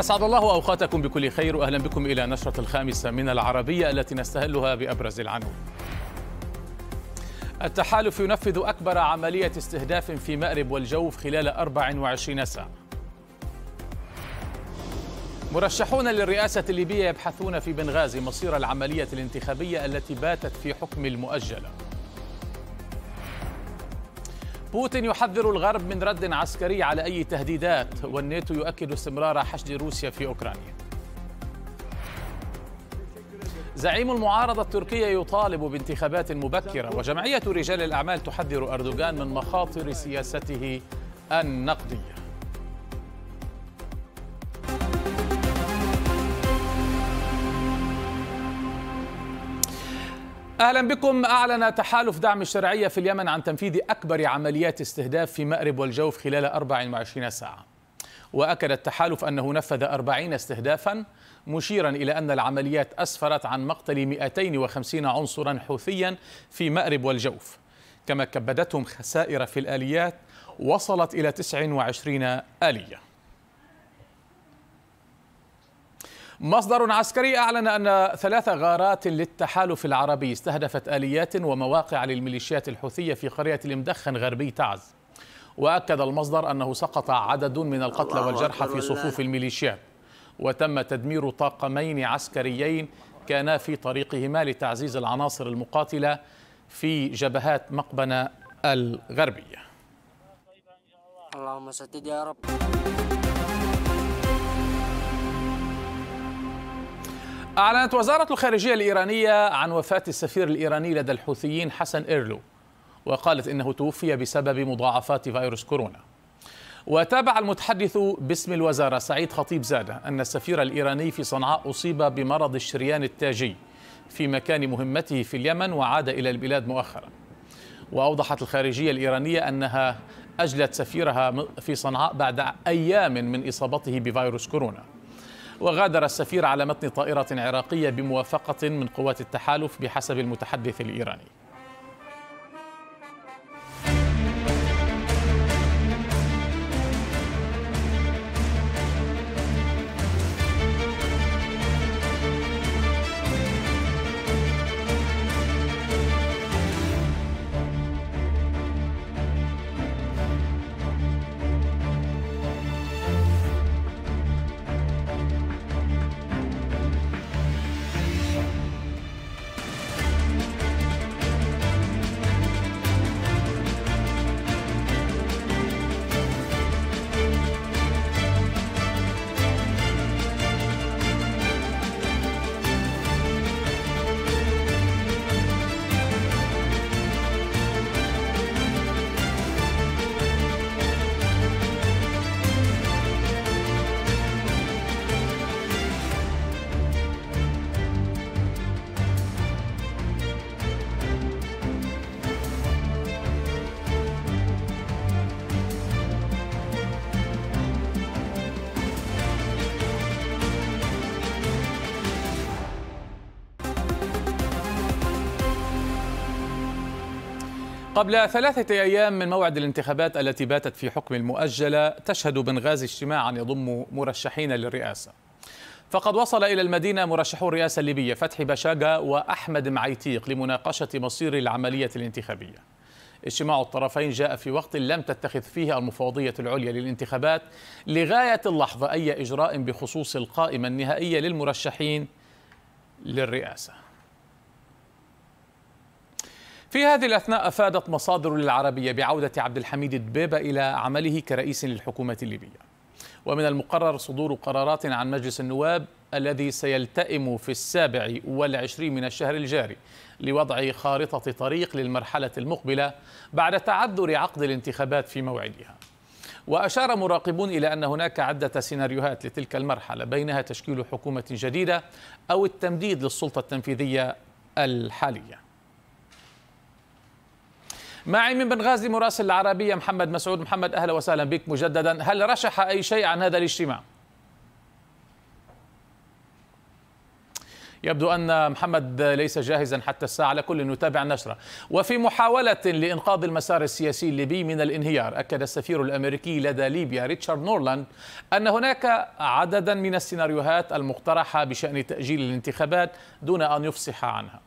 أسعد الله أوقاتكم بكل خير وأهلا بكم إلى نشرة الخامسة من العربية التي نستهلها بأبرز العنوان التحالف ينفذ أكبر عملية استهداف في مأرب والجوف خلال 24 ساعة مرشحون للرئاسة الليبية يبحثون في بنغازي مصير العملية الانتخابية التي باتت في حكم المؤجله بوتين يحذر الغرب من رد عسكري على أي تهديدات والناتو يؤكد استمرار حشد روسيا في أوكرانيا زعيم المعارضة التركية يطالب بانتخابات مبكرة وجمعية رجال الأعمال تحذر أردوغان من مخاطر سياسته النقدية اهلا بكم اعلن تحالف دعم الشرعيه في اليمن عن تنفيذ اكبر عمليات استهداف في مأرب والجوف خلال 24 ساعه واكد التحالف انه نفذ 40 استهدافا مشيرا الى ان العمليات اسفرت عن مقتل 250 عنصرا حوثيا في مأرب والجوف كما كبدتهم خسائر في الاليات وصلت الى 29 اليه مصدر عسكري أعلن أن ثلاث غارات للتحالف العربي استهدفت آليات ومواقع للميليشيات الحوثية في قرية المدخن غربي تعز وأكد المصدر أنه سقط عدد من القتلى والجرحى في صفوف الميليشيات وتم تدمير طاقمين عسكريين كانا في طريقهما لتعزيز العناصر المقاتلة في جبهات مقبنة الغربية اللهم سدد يا رب أعلنت وزارة الخارجية الإيرانية عن وفاة السفير الإيراني لدى الحوثيين حسن إيرلو وقالت إنه توفي بسبب مضاعفات فيروس كورونا وتابع المتحدث باسم الوزارة سعيد خطيب زادة أن السفير الإيراني في صنعاء أصيب بمرض الشريان التاجي في مكان مهمته في اليمن وعاد إلى البلاد مؤخرا وأوضحت الخارجية الإيرانية أنها أجلت سفيرها في صنعاء بعد أيام من إصابته بفيروس كورونا وغادر السفير على متن طائرة عراقية بموافقة من قوات التحالف بحسب المتحدث الإيراني قبل ثلاثة أيام من موعد الانتخابات التي باتت في حكم المؤجلة تشهد بنغازي اجتماعا يضم مرشحين للرئاسة فقد وصل إلى المدينة مرشحو الرئاسة الليبية فتحي بشاجة وأحمد معيتيق لمناقشة مصير العملية الانتخابية اجتماع الطرفين جاء في وقت لم تتخذ فيه المفوضية العليا للانتخابات لغاية اللحظة أي إجراء بخصوص القائمة النهائية للمرشحين للرئاسة في هذه الأثناء أفادت مصادر للعربية بعودة عبد الحميد الدبيبة إلى عمله كرئيس للحكومة الليبية ومن المقرر صدور قرارات عن مجلس النواب الذي سيلتئم في السابع والعشرين من الشهر الجاري لوضع خارطة طريق للمرحلة المقبلة بعد تعذر عقد الانتخابات في موعدها وأشار مراقبون إلى أن هناك عدة سيناريوهات لتلك المرحلة بينها تشكيل حكومة جديدة أو التمديد للسلطة التنفيذية الحالية معي من بنغازي مراسل العربية محمد مسعود محمد أهلا وسهلا بك مجددا هل رشح أي شيء عن هذا الاجتماع؟ يبدو أن محمد ليس جاهزا حتى الساعة على كل نتابع النشرة وفي محاولة لإنقاذ المسار السياسي الليبي من الانهيار أكد السفير الأمريكي لدى ليبيا ريتشارد نورلاند أن هناك عددا من السيناريوهات المقترحة بشأن تأجيل الانتخابات دون أن يفصح عنها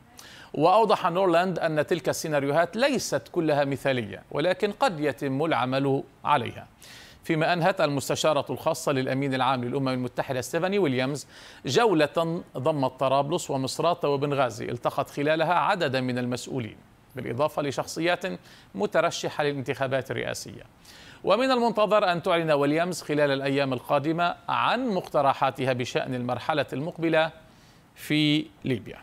وأوضح نورلاند أن تلك السيناريوهات ليست كلها مثالية ولكن قد يتم العمل عليها فيما أنهت المستشارة الخاصة للأمين العام للأمم المتحدة ستيفاني ويليامز جولة ضمت طرابلس ومصرات وبنغازي التقت خلالها عددا من المسؤولين بالإضافة لشخصيات مترشحة للانتخابات الرئاسية ومن المنتظر أن تعلن ويليامز خلال الأيام القادمة عن مقترحاتها بشأن المرحلة المقبلة في ليبيا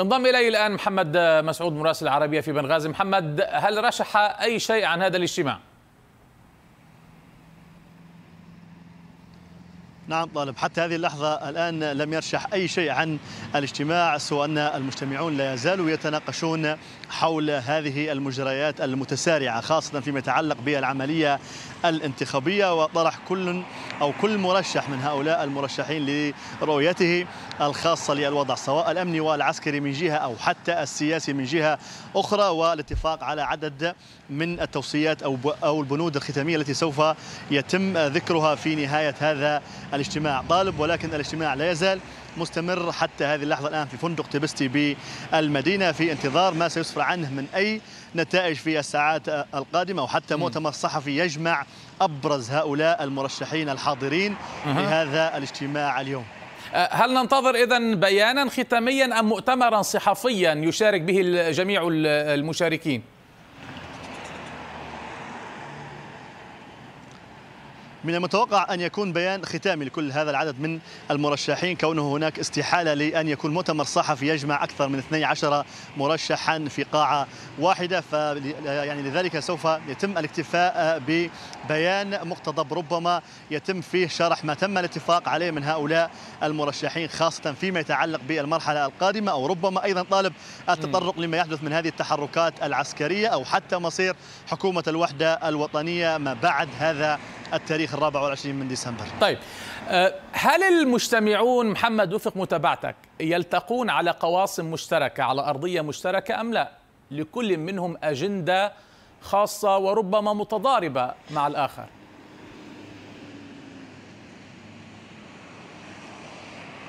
انضم الي الان محمد مسعود مراسل العربيه في بنغازي محمد هل رشح اي شيء عن هذا الاجتماع نعم طالب حتى هذه اللحظة الآن لم يرشح أي شيء عن الاجتماع سوى أن المجتمعون لا يزالوا يتناقشون حول هذه المجريات المتسارعة خاصة فيما يتعلق بالعملية الانتخابية وطرح كل أو كل مرشح من هؤلاء المرشحين لرؤيته الخاصة للوضع سواء الأمني والعسكري من جهة أو حتى السياسي من جهة أخرى والاتفاق على عدد من التوصيات أو أو البنود الختامية التي سوف يتم ذكرها في نهاية هذا الاجتماع طالب ولكن الاجتماع لا يزال مستمر حتى هذه اللحظة الآن في فندق تبستي بالمدينة في انتظار ما سيسفر عنه من أي نتائج في الساعات القادمة وحتى مؤتمر صحفي يجمع أبرز هؤلاء المرشحين الحاضرين لهذا الاجتماع اليوم أه، هل ننتظر اذا بيانا ختاميا ام مؤتمرا صحفيا يشارك به جميع المشاركين؟ من المتوقع أن يكون بيان ختامي لكل هذا العدد من المرشحين كونه هناك استحالة لأن يكون مؤتمر صحفي يجمع أكثر من 12 مرشحا في قاعة واحدة ف يعني لذلك سوف يتم الاكتفاء ببيان مقتضب ربما يتم فيه شرح ما تم الاتفاق عليه من هؤلاء المرشحين خاصة فيما يتعلق بالمرحلة القادمة أو ربما أيضا طالب التطرق لما يحدث من هذه التحركات العسكرية أو حتى مصير حكومة الوحدة الوطنية ما بعد هذا التاريخ التاريخ الرابع والعشرين من ديسمبر طيب آه، هل المجتمعون محمد وفق متابعتك يلتقون على قواسم مشتركة على أرضية مشتركة أم لا لكل منهم أجندة خاصة وربما متضاربة مع الآخر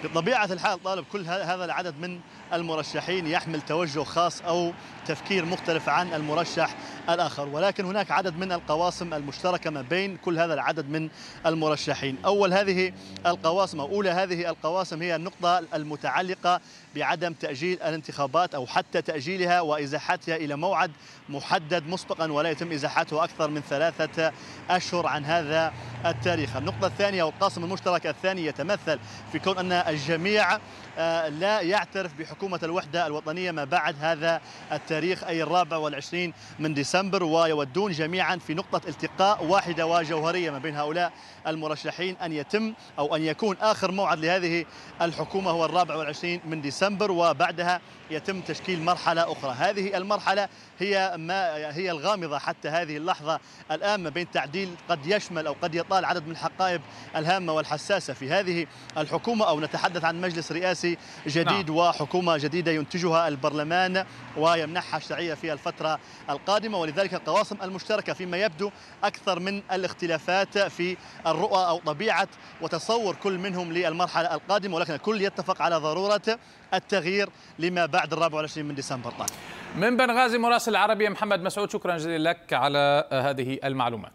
بطبيعة الحال طالب كل هذا العدد من المرشحين يحمل توجه خاص أو تفكير مختلف عن المرشح الآخر ولكن هناك عدد من القواسم المشتركة ما بين كل هذا العدد من المرشحين أول هذه القواسم أو أولى هذه القواسم هي النقطة المتعلقة بعدم تأجيل الانتخابات أو حتى تأجيلها وإزاحتها إلى موعد محدد مسبقا ولا يتم إزاحته أكثر من ثلاثة أشهر عن هذا التاريخ النقطة الثانية أو القاسم المشترك الثاني يتمثل في كون أن الجميع آه، لا يعترف بحكومة الوحدة الوطنية ما بعد هذا التاريخ أي الرابع والعشرين من ديسمبر ديسمبر ويودون جميعا في نقطة التقاء واحدة وجوهرية ما بين هؤلاء المرشحين أن يتم أو أن يكون آخر موعد لهذه الحكومة هو الرابع والعشرين من ديسمبر وبعدها يتم تشكيل مرحلة أخرى هذه المرحلة هي ما هي الغامضه حتى هذه اللحظه الان ما بين تعديل قد يشمل او قد يطال عدد من الحقائب الهامه والحساسه في هذه الحكومه او نتحدث عن مجلس رئاسي جديد نعم. وحكومه جديده ينتجها البرلمان ويمنحها الشرعيه في الفتره القادمه ولذلك القواسم المشتركه فيما يبدو اكثر من الاختلافات في الرؤى او طبيعه وتصور كل منهم للمرحله القادمه ولكن الكل يتفق على ضروره التغيير لما بعد الرابع والعشرين من ديسمبر طالع. طيب. من بنغازي مراسل العربية محمد مسعود شكرا جزيلا لك على هذه المعلومات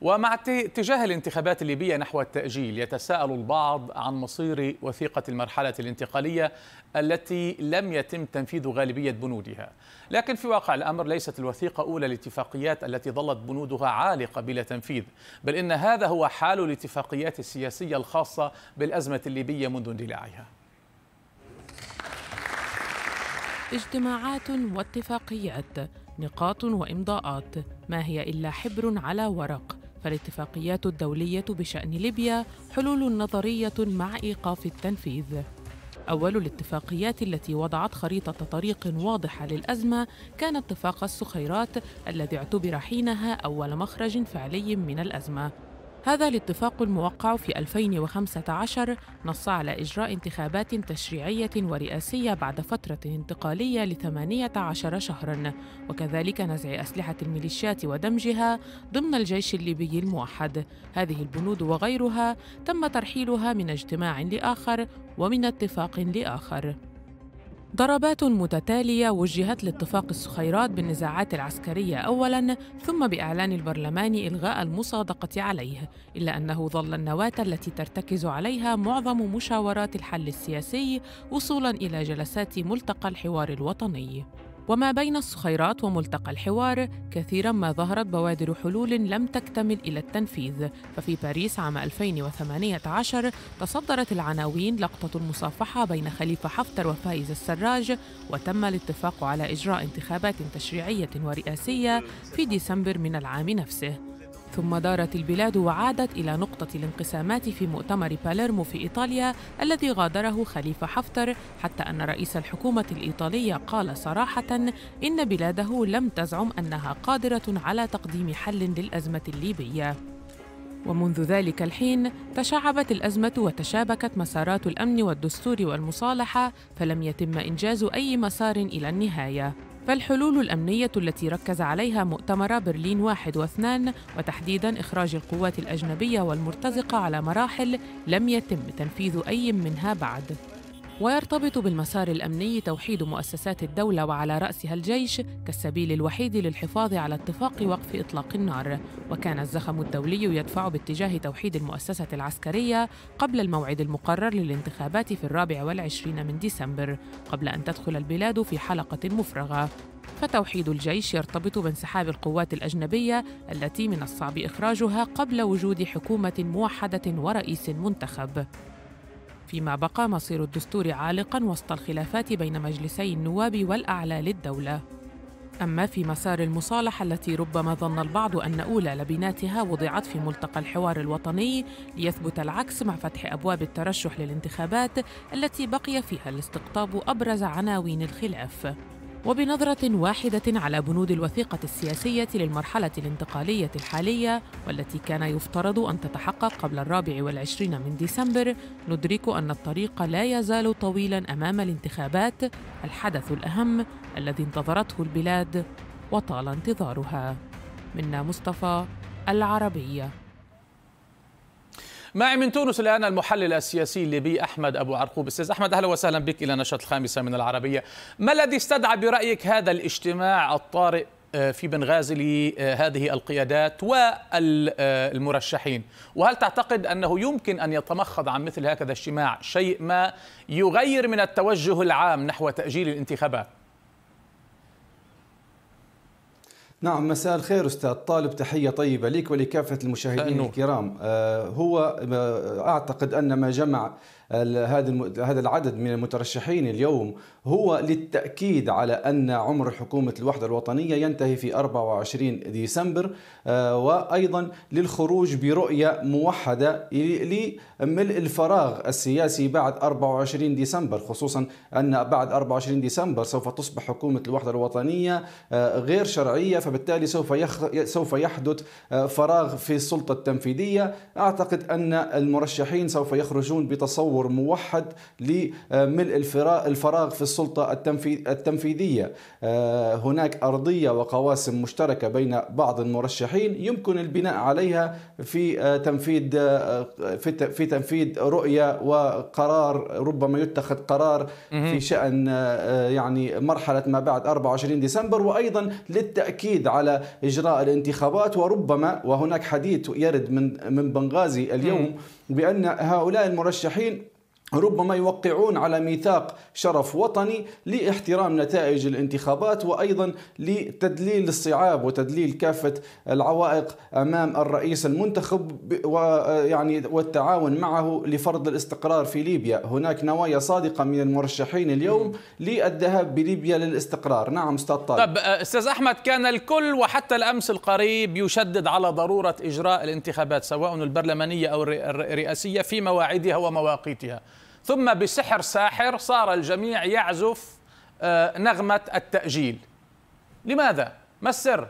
ومع اتجاه الانتخابات الليبية نحو التأجيل يتساءل البعض عن مصير وثيقة المرحلة الانتقالية التي لم يتم تنفيذ غالبية بنودها لكن في واقع الأمر ليست الوثيقة أولى الاتفاقيات التي ظلت بنودها عالقة بلا تنفيذ بل إن هذا هو حال الاتفاقيات السياسية الخاصة بالأزمة الليبية منذ اندلاعها اجتماعات واتفاقيات نقاط وامضاءات ما هي الا حبر على ورق فالاتفاقيات الدولية بشأن ليبيا حلول نظرية مع إيقاف التنفيذ. أول الاتفاقيات التي وضعت خريطة طريق واضحة للأزمة كان اتفاق السخيرات الذي اعتبر حينها أول مخرج فعلي من الأزمة. هذا الاتفاق الموقع في 2015 نص على إجراء انتخابات تشريعية ورئاسية بعد فترة انتقالية ل 18 شهراً، وكذلك نزع أسلحة الميليشيات ودمجها ضمن الجيش الليبي الموحد. هذه البنود وغيرها تم ترحيلها من اجتماع لآخر ومن اتفاق لآخر. ضربات متتالية وجهت لاتفاق الصخيرات بالنزاعات العسكرية أولاً ثم بإعلان البرلمان إلغاء المصادقة عليه إلا أنه ظل النواة التي ترتكز عليها معظم مشاورات الحل السياسي وصولاً إلى جلسات ملتقى الحوار الوطني وما بين الصخيرات وملتقى الحوار كثيرا ما ظهرت بوادر حلول لم تكتمل إلى التنفيذ ففي باريس عام 2018 تصدرت العناوين لقطة المصافحة بين خليفة حفتر وفايز السراج وتم الاتفاق على إجراء انتخابات تشريعية ورئاسية في ديسمبر من العام نفسه ثم دارت البلاد وعادت إلى نقطة الانقسامات في مؤتمر باليرمو في إيطاليا الذي غادره خليفة حفتر حتى أن رئيس الحكومة الإيطالية قال صراحة إن بلاده لم تزعم أنها قادرة على تقديم حل للأزمة الليبية ومنذ ذلك الحين تشعبت الأزمة وتشابكت مسارات الأمن والدستور والمصالحة فلم يتم إنجاز أي مسار إلى النهاية فالحلول الأمنية التي ركز عليها مؤتمر برلين واحد واثنان وتحديدا إخراج القوات الأجنبية والمرتزقة على مراحل لم يتم تنفيذ أي منها بعد ويرتبط بالمسار الامني توحيد مؤسسات الدوله وعلى راسها الجيش كالسبيل الوحيد للحفاظ على اتفاق وقف اطلاق النار وكان الزخم الدولي يدفع باتجاه توحيد المؤسسه العسكريه قبل الموعد المقرر للانتخابات في الرابع والعشرين من ديسمبر قبل ان تدخل البلاد في حلقه مفرغه فتوحيد الجيش يرتبط بانسحاب القوات الأجنبية التي من الصعب إخراجها قبل وجود حكومة موحدة ورئيس منتخب فيما بقى مصير الدستور عالقا وسط الخلافات بين مجلسي النواب والاعلى للدوله اما في مسار المصالحه التي ربما ظن البعض ان اولى لبناتها وضعت في ملتقى الحوار الوطني ليثبت العكس مع فتح ابواب الترشح للانتخابات التي بقي فيها الاستقطاب ابرز عناوين الخلاف وبنظرة واحدة على بنود الوثيقة السياسية للمرحلة الانتقالية الحالية والتي كان يفترض أن تتحقق قبل الرابع والعشرين من ديسمبر ندرك أن الطريق لا يزال طويلا أمام الانتخابات الحدث الأهم الذي انتظرته البلاد وطال انتظارها منا مصطفى العربيه معي من تونس الآن المحلل السياسي الليبي أحمد أبو عرقوب أستاذ أحمد أهلا وسهلا بك إلى نشرة الخامسة من العربية ما الذي استدعى برأيك هذا الاجتماع الطارئ آه، في بنغازي لهذه القيادات والمرشحين وهل تعتقد أنه يمكن أن يتمخض عن مثل هكذا اجتماع شيء ما يغير من التوجه العام نحو تأجيل الانتخابات نعم مساء الخير استاذ طالب تحيه طيبه ليك ولكافه المشاهدين الكرام آه، هو آه، اعتقد ان ما جمع هذا هذا العدد من المترشحين اليوم هو للتأكيد على أن عمر حكومة الوحدة الوطنية ينتهي في 24 ديسمبر آه، وأيضا للخروج برؤية موحدة لملء الفراغ السياسي بعد 24 ديسمبر خصوصا أن بعد 24 ديسمبر سوف تصبح حكومة الوحدة الوطنية آه، غير شرعية فبالتالي سوف سوف يحدث آه، فراغ في السلطة التنفيذية أعتقد أن المرشحين سوف يخرجون بتصور تحور موحد لملء الفراغ في السلطة التنفيذية آه، هناك أرضية وقواسم مشتركة بين بعض المرشحين يمكن البناء عليها في آه، تنفيذ آه، في تنفيذ رؤية وقرار ربما يتخذ قرار في شأن يعني مرحلة ما بعد 24 ديسمبر وأيضا للتأكيد على إجراء الانتخابات وربما وهناك حديث يرد من من بنغازي اليوم بأن هؤلاء المرشحين ربما يوقعون على ميثاق شرف وطني لاحترام نتائج الانتخابات وايضا لتدليل الصعاب وتدليل كافه العوائق امام الرئيس المنتخب ويعني والتعاون معه لفرض الاستقرار في ليبيا، هناك نوايا صادقه من المرشحين اليوم للذهاب بليبيا للاستقرار، نعم استاذ طارق طب آه، استاذ احمد كان الكل وحتى الامس القريب يشدد على ضروره اجراء الانتخابات سواء البرلمانيه او الرئاسيه في مواعيدها ومواقيتها. ثم بسحر ساحر صار الجميع يعزف آه، نغمة التأجيل لماذا؟ ما السر؟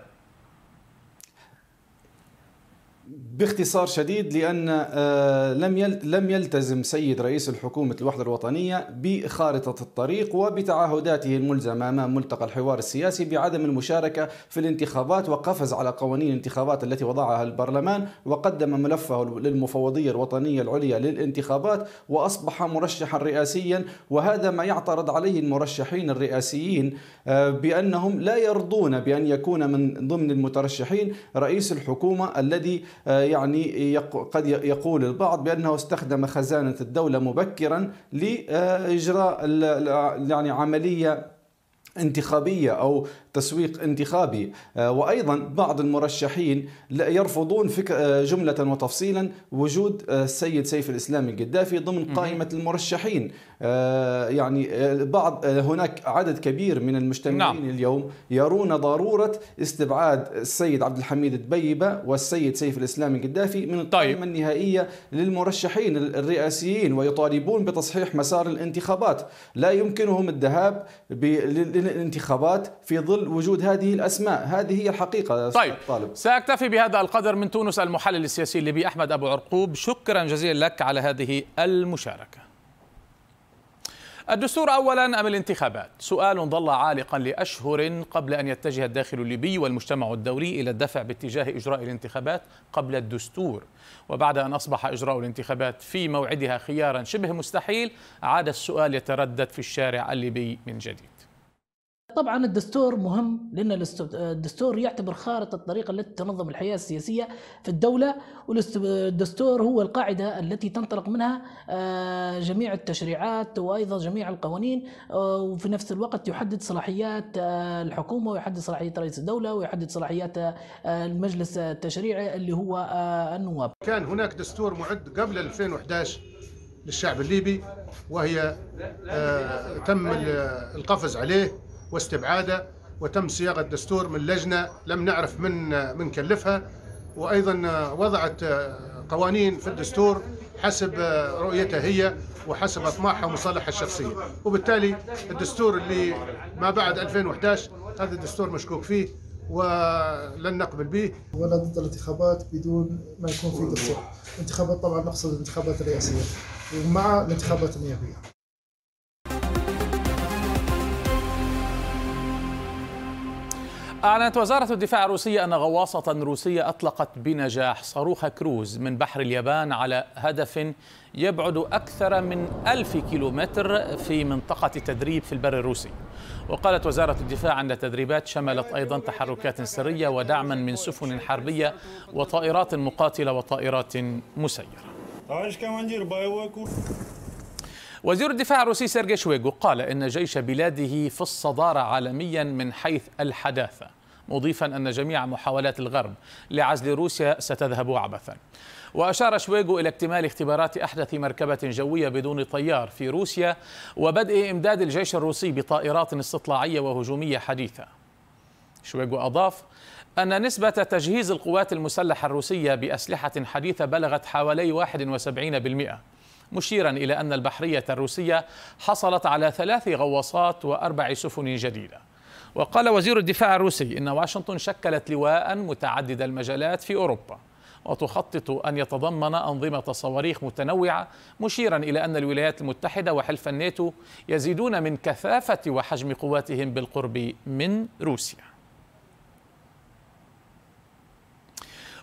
باختصار شديد لان آه، لم لم يلتزم سيد رئيس الحكومه الوحده الوطنيه بخارطه الطريق وبتعهداته الملزمه امام ملتقى الحوار السياسي بعدم المشاركه في الانتخابات وقفز على قوانين الانتخابات التي وضعها البرلمان وقدم ملفه للمفوضيه الوطنيه العليا للانتخابات واصبح مرشحا رئاسيا وهذا ما يعترض عليه المرشحين الرئاسيين آه، بانهم لا يرضون بان يكون من ضمن المترشحين رئيس الحكومه الذي آه، يعني قد يقول البعض بأنه استخدم خزانة الدولة مبكرا لإجراء يعني عملية انتخابية أو تسويق انتخابي آه، وايضا بعض المرشحين يرفضون فكر آه، جمله وتفصيلا وجود آه، السيد سيف الاسلام القدافي ضمن قائمه المرشحين يعني بعض هناك عدد كبير من المجتمعين نعم. اليوم يرون ضروره استبعاد السيد عبد الحميد الدبيبه والسيد سيف الاسلام القدافي من طيب. القائمه طيب. النهائيه للمرشحين الرئاسيين ويطالبون بتصحيح مسار الانتخابات لا يمكنهم الذهاب للانتخابات في ظل وجود هذه الاسماء هذه هي الحقيقه طيب طالب. ساكتفي بهذا القدر من تونس المحلل السياسي الليبي احمد ابو عرقوب شكرا جزيلا لك على هذه المشاركه الدستور اولا ام الانتخابات؟ سؤال ظل عالقا لاشهر قبل ان يتجه الداخل الليبي والمجتمع الدولي الى الدفع باتجاه اجراء الانتخابات قبل الدستور، وبعد ان اصبح اجراء الانتخابات في موعدها خيارا شبه مستحيل، عاد السؤال يتردد في الشارع الليبي من جديد. طبعا الدستور مهم لان الدستور يعتبر خارطه الطريقه التي تنظم الحياه السياسيه في الدوله والدستور هو القاعده التي تنطلق منها آه، جميع التشريعات وايضا جميع القوانين آه، وفي نفس الوقت يحدد صلاحيات آه، الحكومه ويحدد صلاحيات رئيس الدوله ويحدد صلاحيات المجلس التشريعي اللي هو النواب. كان هناك دستور معد قبل 2011 للشعب الليبي وهي تم القفز عليه واستبعاده وتم صياغه دستور من لجنه لم نعرف من من كلفها وايضا وضعت قوانين في الدستور حسب رؤيتها هي وحسب اطماعها ومصالحها الشخصيه وبالتالي الدستور اللي ما بعد 2011 هذا الدستور مشكوك فيه ولن نقبل به ولا ضد الانتخابات بدون ما يكون في دستور انتخابات طبعا نقصد الانتخابات الرئاسيه ومع الانتخابات النيابيه أعلنت وزارة الدفاع الروسية أن غواصة روسية أطلقت بنجاح صاروخ كروز من بحر اليابان على هدف يبعد أكثر من ألف كيلومتر في منطقة تدريب في البر الروسي وقالت وزارة الدفاع أن التدريبات شملت أيضا تحركات سرية ودعما من سفن حربية وطائرات مقاتلة وطائرات مسيرة وزير الدفاع الروسي سيرجي شويغو قال إن جيش بلاده في الصدارة عالميا من حيث الحداثة مضيفا أن جميع محاولات الغرب لعزل روسيا ستذهب عبثا وأشار شويغو إلى اكتمال اختبارات أحدث مركبة جوية بدون طيار في روسيا وبدء إمداد الجيش الروسي بطائرات استطلاعية وهجومية حديثة شويغو أضاف أن نسبة تجهيز القوات المسلحة الروسية بأسلحة حديثة بلغت حوالي 71% مشيرا إلى أن البحرية الروسية حصلت على ثلاث غواصات وأربع سفن جديدة وقال وزير الدفاع الروسي إن واشنطن شكلت لواء متعدد المجالات في أوروبا وتخطط أن يتضمن أنظمة صواريخ متنوعة مشيرا إلى أن الولايات المتحدة وحلف الناتو يزيدون من كثافة وحجم قواتهم بالقرب من روسيا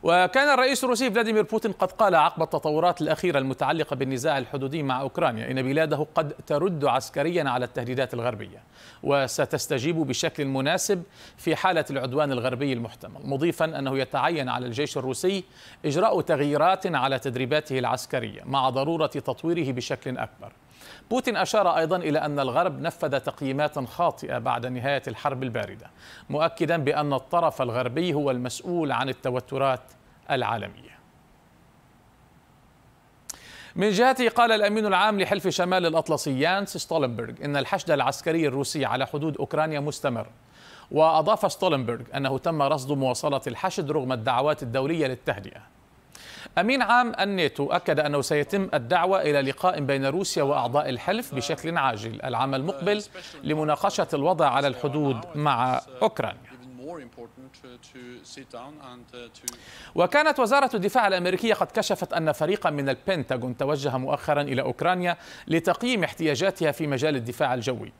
وكان الرئيس الروسي فلاديمير بوتين قد قال عقب التطورات الأخيرة المتعلقة بالنزاع الحدودي مع أوكرانيا إن بلاده قد ترد عسكريا على التهديدات الغربية وستستجيب بشكل مناسب في حالة العدوان الغربي المحتمل مضيفا أنه يتعين على الجيش الروسي إجراء تغييرات على تدريباته العسكرية مع ضرورة تطويره بشكل أكبر بوتين أشار أيضا إلى أن الغرب نفذ تقييمات خاطئة بعد نهاية الحرب الباردة مؤكدا بأن الطرف الغربي هو المسؤول عن التوترات العالمية من جهته قال الأمين العام لحلف شمال الأطلسي يانس ستولنبرغ إن الحشد العسكري الروسي على حدود أوكرانيا مستمر وأضاف ستولنبرغ أنه تم رصد مواصلة الحشد رغم الدعوات الدولية للتهدئة أمين عام الناتو أكد أنه سيتم الدعوة إلى لقاء بين روسيا وأعضاء الحلف بشكل عاجل العام المقبل لمناقشة الوضع على الحدود مع أوكرانيا وكانت وزارة الدفاع الأمريكية قد كشفت أن فريقا من البنتاغون توجه مؤخرا إلى أوكرانيا لتقييم احتياجاتها في مجال الدفاع الجوي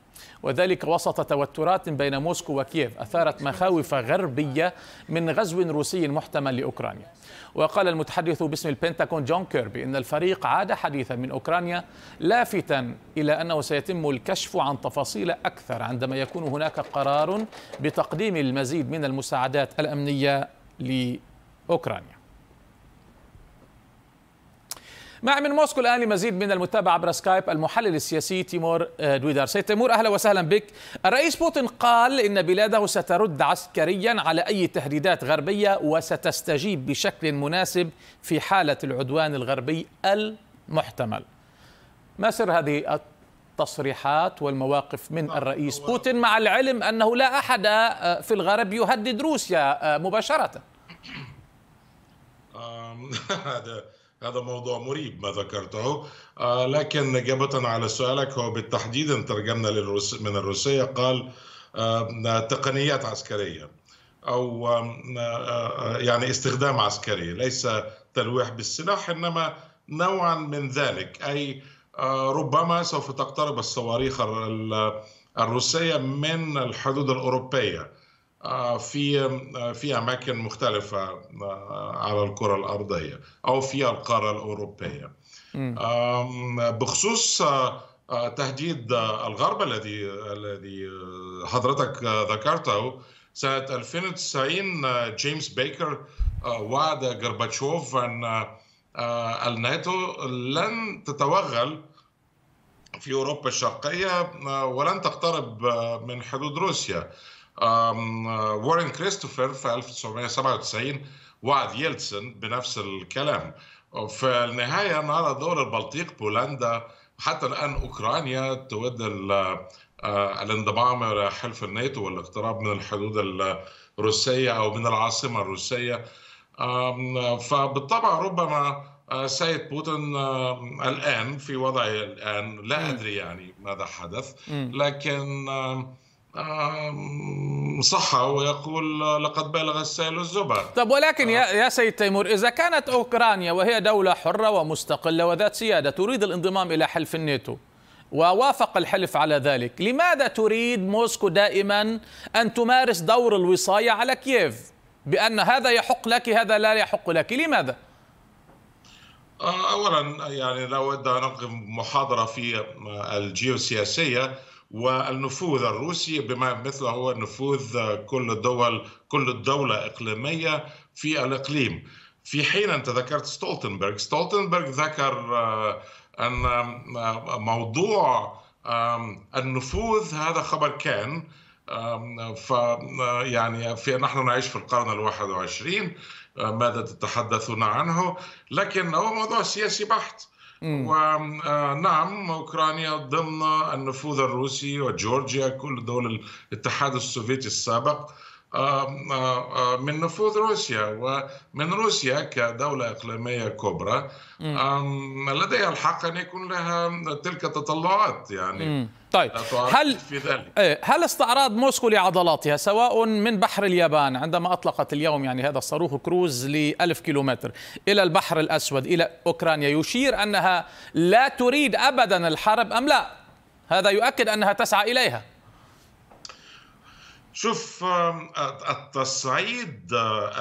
وذلك وسط توترات بين موسكو وكييف أثارت مخاوف غربية من غزو روسي محتمل لأوكرانيا وقال المتحدث باسم البنتاغون جون كيربي إن الفريق عاد حديثا من أوكرانيا لافتا إلى أنه سيتم الكشف عن تفاصيل أكثر عندما يكون هناك قرار بتقديم المزيد من المساعدات الأمنية لأوكرانيا مع من موسكو الآن لمزيد من المتابعة عبر سكايب المحلل السياسي تيمور آه، دويدار سيد تيمور أهلا وسهلا بك الرئيس بوتين قال إن بلاده سترد عسكريا على أي تهديدات غربية وستستجيب بشكل مناسب في حالة العدوان الغربي المحتمل ما سر هذه التصريحات والمواقف من نعم، الرئيس بوتين مع العلم أنه لا أحد آه، في الغرب يهدد روسيا آه، مباشرة هذا هذا موضوع مريب ما ذكرته آه، لكن إجابة على سؤالك هو بالتحديد ان ترجمنا للروس من الروسية قال آه، تقنيات عسكرية أو آه، يعني استخدام عسكري ليس تلويح بالسلاح إنما نوعا من ذلك أي ربما سوف تقترب الصواريخ الروسية من الحدود الأوروبية آه، في آه، في اماكن مختلفه آه، على الكره الارضيه او في القاره الاوروبيه بخصوص تهديد الغرب الذي الذي حضرتك ذكرته سنه 2090 جيمس بيكر وعد غرباتشوف ان الناتو لن تتوغل في اوروبا الشرقيه ولن تقترب من حدود روسيا آه، وارن كريستوفر في 1997 وعد يلتسن بنفس الكلام في النهاية نرى دور البلطيق بولندا حتى الآن أوكرانيا تود آه، الانضمام إلى حلف الناتو والاقتراب من الحدود الروسية أو من العاصمة الروسية فبالطبع ربما آه، سيد بوتين الآن في وضعه الآن لا أدري يعني ماذا حدث لكن صحة ويقول لقد بلغ السيل الزبر طب ولكن يا, يا سيد تيمور إذا كانت أوكرانيا وهي دولة حرة ومستقلة وذات سيادة تريد الانضمام إلى حلف الناتو ووافق الحلف على ذلك لماذا تريد موسكو دائما أن تمارس دور الوصاية على كييف بأن هذا يحق لك هذا لا يحق لك لماذا؟ أه، أولا يعني لو أود أن أقم محاضرة في الجيوسياسية والنفوذ الروسي بما مثله هو نفوذ كل الدول كل الدولة إقليمية في الإقليم في حين أنت ذكرت ستولتنبرغ ستولتنبرغ ذكر آه، أن آه، موضوع النفوذ هذا خبر كان ف آه، يعني في نحن نعيش في القرن الواحد وعشرين ماذا تتحدثون عنه لكن هو موضوع سياسي بحت ونعم آه، اوكرانيا ضمن النفوذ الروسي وجورجيا كل دول الاتحاد السوفيتي السابق من نفوذ روسيا ومن روسيا كدولة إقليمية كبرى لديها الحق أن يكون لها تلك التطلعات يعني طيب هل في ذلك. إيه، هل استعراض موسكو لعضلاتها سواء من بحر اليابان عندما أطلقت اليوم يعني هذا الصاروخ كروز لألف كيلومتر إلى البحر الأسود إلى أوكرانيا يشير أنها لا تريد أبدا الحرب أم لا هذا يؤكد أنها تسعى إليها شوف التصعيد آه،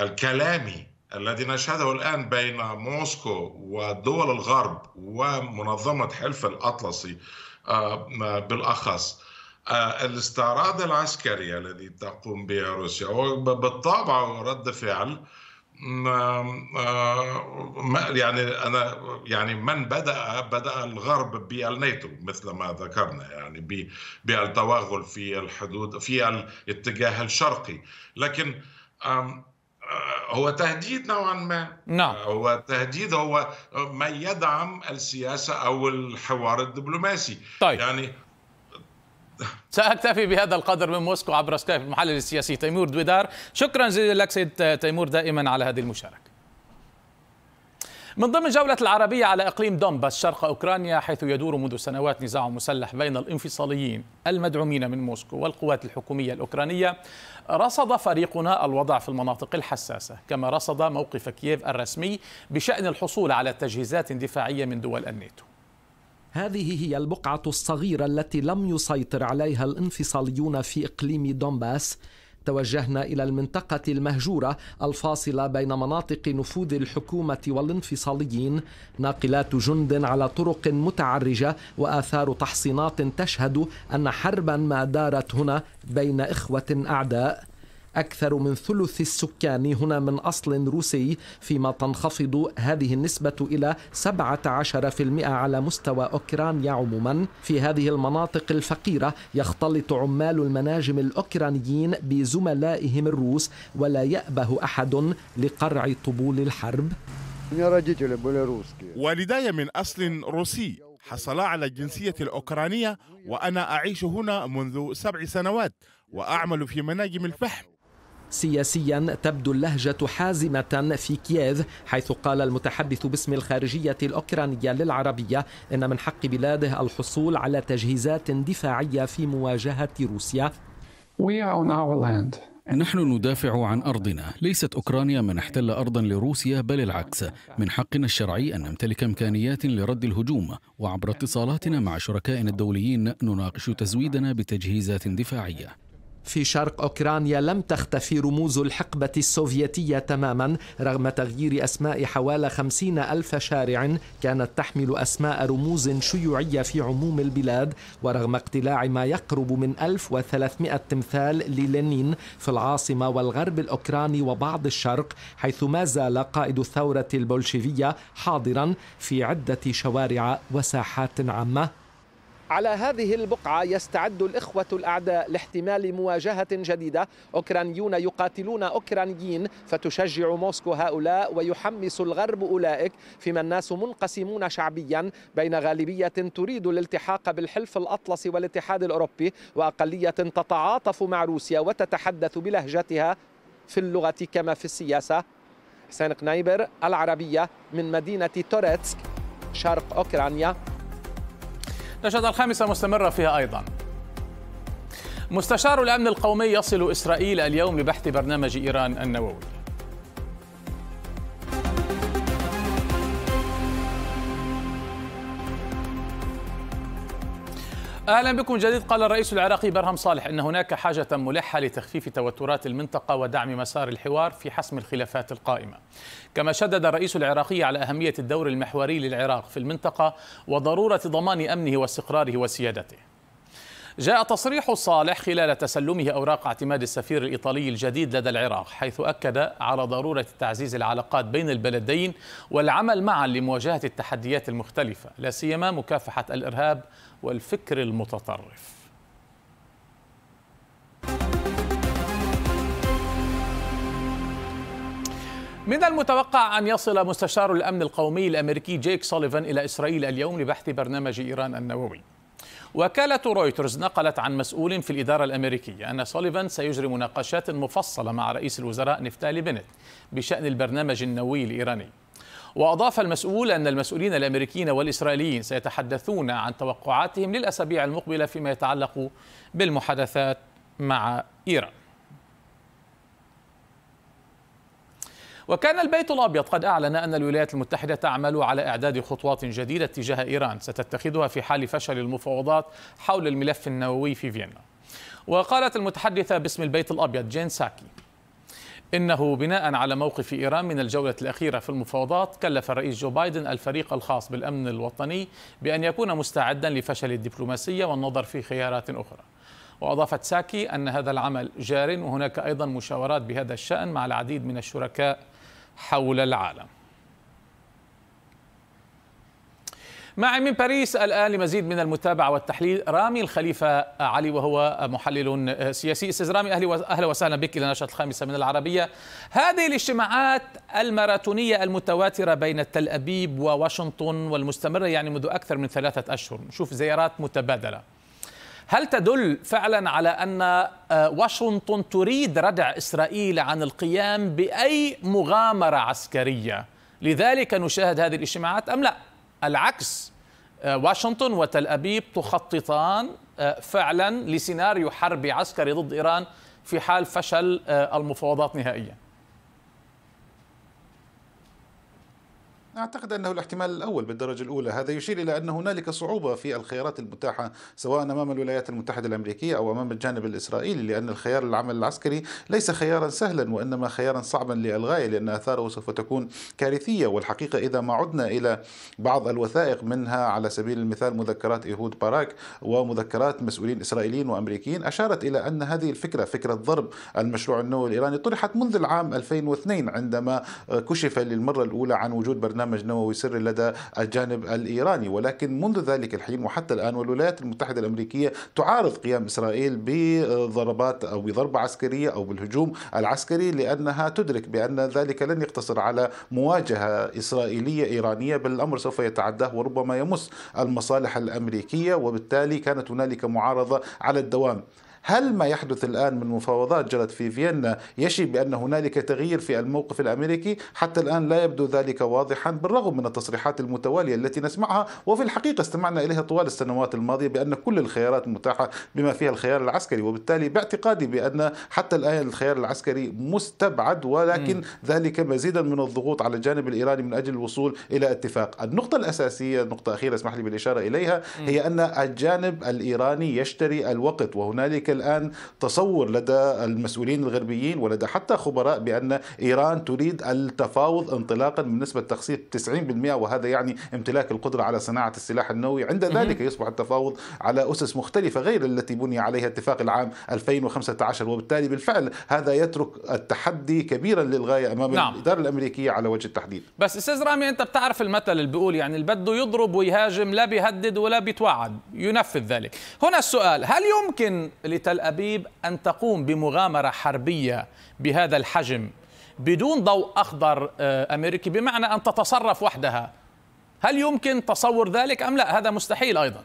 الكلامي الذي نشهده الان بين موسكو ودول الغرب ومنظمه حلف الاطلسي بالاخص آه، الاستعراض العسكري الذي تقوم به روسيا وبالطبع رد فعل آه، يعني انا يعني من بدا بدا الغرب بالناتو مثل ما ذكرنا يعني بالتوغل في الحدود في الاتجاه الشرقي لكن آه، هو تهديد نوعا ما نعم آه، هو تهديد هو من يدعم السياسه او الحوار الدبلوماسي طيب. يعني ساكتفي بهذا القدر من موسكو عبر سكايب المحلل السياسي تيمور دويدار شكرا جزيلا لك سيد تيمور دائما على هذه المشاركه من ضمن جولة العربية على إقليم دومباس شرق أوكرانيا حيث يدور منذ سنوات نزاع مسلح بين الانفصاليين المدعومين من موسكو والقوات الحكومية الأوكرانية رصد فريقنا الوضع في المناطق الحساسة كما رصد موقف كييف الرسمي بشأن الحصول على تجهيزات دفاعية من دول الناتو هذه هي البقعة الصغيرة التي لم يسيطر عليها الانفصاليون في إقليم دونباس توجهنا إلى المنطقة المهجورة الفاصلة بين مناطق نفوذ الحكومة والانفصاليين ناقلات جند على طرق متعرجة وآثار تحصينات تشهد أن حربا ما دارت هنا بين إخوة أعداء أكثر من ثلث السكان هنا من أصل روسي فيما تنخفض هذه النسبة إلى 17% على مستوى أوكرانيا عموما في هذه المناطق الفقيرة يختلط عمال المناجم الأوكرانيين بزملائهم الروس ولا يأبه أحد لقرع طبول الحرب والداي من أصل روسي حصلا على الجنسية الأوكرانية وأنا أعيش هنا منذ سبع سنوات وأعمل في مناجم الفحم سياسيا تبدو اللهجة حازمة في كييف حيث قال المتحدث باسم الخارجية الأوكرانية للعربية إن من حق بلاده الحصول على تجهيزات دفاعية في مواجهة روسيا We are on our land. نحن ندافع عن أرضنا ليست أوكرانيا من احتل أرضا لروسيا بل العكس من حقنا الشرعي أن نمتلك إمكانيات لرد الهجوم وعبر اتصالاتنا مع شركائنا الدوليين نناقش تزويدنا بتجهيزات دفاعية في شرق أوكرانيا لم تختفي رموز الحقبة السوفيتية تماما رغم تغيير أسماء حوالي خمسين ألف شارع كانت تحمل أسماء رموز شيوعية في عموم البلاد ورغم اقتلاع ما يقرب من 1300 تمثال للينين في العاصمة والغرب الأوكراني وبعض الشرق حيث ما زال قائد الثورة البولشيفية حاضرا في عدة شوارع وساحات عامة على هذه البقعة يستعد الإخوة الأعداء لاحتمال مواجهة جديدة أوكرانيون يقاتلون أوكرانيين فتشجع موسكو هؤلاء ويحمس الغرب أولئك فيما الناس منقسمون شعبيا بين غالبية تريد الالتحاق بالحلف الأطلسي والاتحاد الأوروبي وأقلية تتعاطف مع روسيا وتتحدث بلهجتها في اللغة كما في السياسة حسين قنايبر العربية من مدينة توريتسك شرق أوكرانيا اللجنة الخامسة مستمرة فيها أيضا مستشار الأمن القومي يصل إسرائيل اليوم لبحث برنامج إيران النووي اهلا بكم جديد قال الرئيس العراقي برهم صالح ان هناك حاجه ملحه لتخفيف توترات المنطقه ودعم مسار الحوار في حسم الخلافات القائمه. كما شدد الرئيس العراقي على اهميه الدور المحوري للعراق في المنطقه وضروره ضمان امنه واستقراره وسيادته. جاء تصريح صالح خلال تسلمه اوراق اعتماد السفير الايطالي الجديد لدى العراق حيث اكد على ضروره تعزيز العلاقات بين البلدين والعمل معا لمواجهه التحديات المختلفه لا سيما مكافحه الارهاب والفكر المتطرف من المتوقع أن يصل مستشار الأمن القومي الأمريكي جيك سوليفان إلى إسرائيل اليوم لبحث برنامج إيران النووي وكالة رويترز نقلت عن مسؤول في الإدارة الأمريكية أن سوليفان سيجري مناقشات مفصلة مع رئيس الوزراء نفتالي بنت بشأن البرنامج النووي الإيراني وأضاف المسؤول أن المسؤولين الأمريكيين والإسرائيليين سيتحدثون عن توقعاتهم للأسابيع المقبلة فيما يتعلق بالمحادثات مع إيران وكان البيت الابيض قد اعلن ان الولايات المتحده تعمل على اعداد خطوات جديده تجاه ايران ستتخذها في حال فشل المفاوضات حول الملف النووي في فيينا. وقالت المتحدثه باسم البيت الابيض جين ساكي إنه بناء على موقف إيران من الجولة الأخيرة في المفاوضات كلف الرئيس جو بايدن الفريق الخاص بالأمن الوطني بأن يكون مستعدا لفشل الدبلوماسية والنظر في خيارات أخرى وأضافت ساكي أن هذا العمل جار وهناك أيضا مشاورات بهذا الشأن مع العديد من الشركاء حول العالم معي من باريس الآن لمزيد من المتابعة والتحليل رامي الخليفة علي وهو محلل سياسي أستاذ رامي اهلا أهلا وسهلا بك إلى نشرة الخامسة من العربية هذه الاجتماعات الماراثونية المتواترة بين تل أبيب وواشنطن والمستمرة يعني منذ أكثر من ثلاثة أشهر نشوف زيارات متبادلة هل تدل فعلا على أن آه، واشنطن تريد ردع إسرائيل عن القيام بأي مغامرة عسكرية لذلك نشاهد هذه الاجتماعات أم لا؟ العكس آه، واشنطن وتل أبيب تخططان آه، فعلا لسيناريو حرب عسكري ضد إيران في حال فشل آه، المفاوضات نهائياً أعتقد أنه الاحتمال الأول بالدرجة الأولى هذا يشير إلى أن هنالك صعوبة في الخيارات المتاحة سواء أمام الولايات المتحدة الأمريكية أو أمام الجانب الإسرائيلي لأن الخيار العمل العسكري ليس خيارا سهلا وإنما خيارا صعبا للغاية لأن آثاره سوف تكون كارثية والحقيقة إذا ما عدنا إلى بعض الوثائق منها على سبيل المثال مذكرات إيهود باراك ومذكرات مسؤولين إسرائيليين وأمريكيين أشارت إلى أن هذه الفكرة فكرة ضرب المشروع النووي الإيراني طرحت منذ العام 2002 عندما كشف للمرة الأولى عن وجود برنامج برنامج نووي سري لدى الجانب الإيراني ولكن منذ ذلك الحين وحتى الآن والولايات المتحدة الأمريكية تعارض قيام إسرائيل بضربات أو بضربة عسكرية أو بالهجوم العسكري لأنها تدرك بأن ذلك لن يقتصر على مواجهة إسرائيلية إيرانية بل الأمر سوف يتعداه وربما يمس المصالح الأمريكية وبالتالي كانت هنالك معارضة على الدوام هل ما يحدث الآن من مفاوضات جرت في فيينا يشي بأن هنالك تغيير في الموقف الأمريكي حتى الآن لا يبدو ذلك واضحا بالرغم من التصريحات المتوالية التي نسمعها وفي الحقيقة استمعنا إليها طوال السنوات الماضية بأن كل الخيارات متاحة بما فيها الخيار العسكري وبالتالي باعتقادي بأن حتى الآن الخيار العسكري مستبعد ولكن م. ذلك مزيدا من الضغوط على الجانب الإيراني من أجل الوصول إلى اتفاق النقطة الأساسية نقطة أخيرة اسمح لي بالإشارة إليها هي أن الجانب الإيراني يشتري الوقت وهنالك الآن تصور لدى المسؤولين الغربيين ولدى حتى خبراء بأن إيران تريد التفاوض انطلاقا من نسبة تخصيص 90% وهذا يعني امتلاك القدرة على صناعة السلاح النووي عند ذلك يصبح التفاوض على أسس مختلفة غير التي بني عليها اتفاق العام 2015 وبالتالي بالفعل هذا يترك التحدي كبيرا للغاية أمام نعم. الإدارة الأمريكية على وجه التحديد بس أستاذ رامي أنت بتعرف المثل اللي بيقول يعني اللي بده يضرب ويهاجم لا بيهدد ولا بيتوعد ينفذ ذلك هنا السؤال هل يمكن تل أبيب أن تقوم بمغامرة حربية بهذا الحجم بدون ضوء أخضر آه، أمريكي بمعنى أن تتصرف وحدها هل يمكن تصور ذلك أم لا هذا مستحيل أيضاً